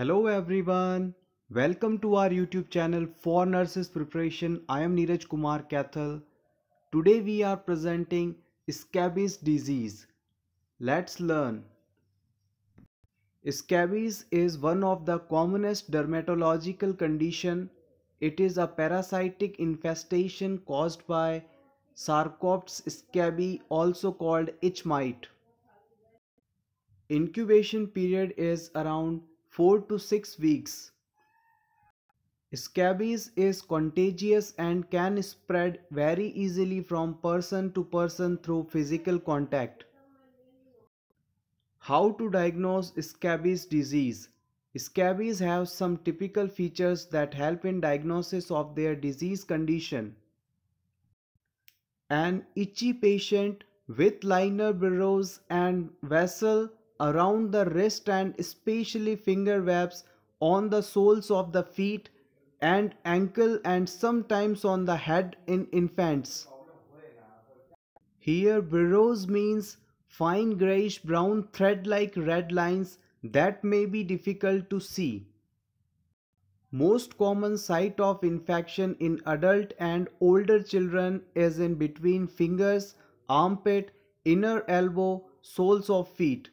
Hello everyone. Welcome to our YouTube channel for Nurses Preparation. I am Neeraj Kumar Kathal. Today we are presenting scabies disease. Let's learn. Scabies is one of the commonest dermatological condition. It is a parasitic infestation caused by Sarcoptes scabi also called itch mite. Incubation period is around 4 to 6 weeks. Scabies is contagious and can spread very easily from person to person through physical contact. How to diagnose scabies disease? Scabies have some typical features that help in diagnosis of their disease condition. An itchy patient with liner burrows and vessel around the wrist and especially finger webs on the soles of the feet and ankle and sometimes on the head in infants. Here burrows means fine grayish brown thread like red lines that may be difficult to see. Most common site of infection in adult and older children is in between fingers, armpit, inner elbow, soles of feet.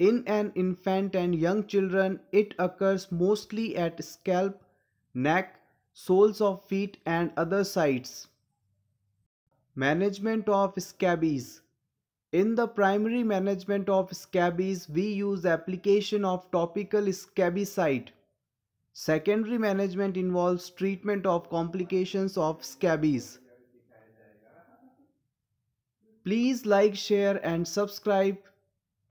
In an infant and young children, it occurs mostly at scalp, neck, soles of feet and other sites. Management of scabies In the primary management of scabies, we use application of topical scabicide. Secondary management involves treatment of complications of scabies. Please like, share and subscribe.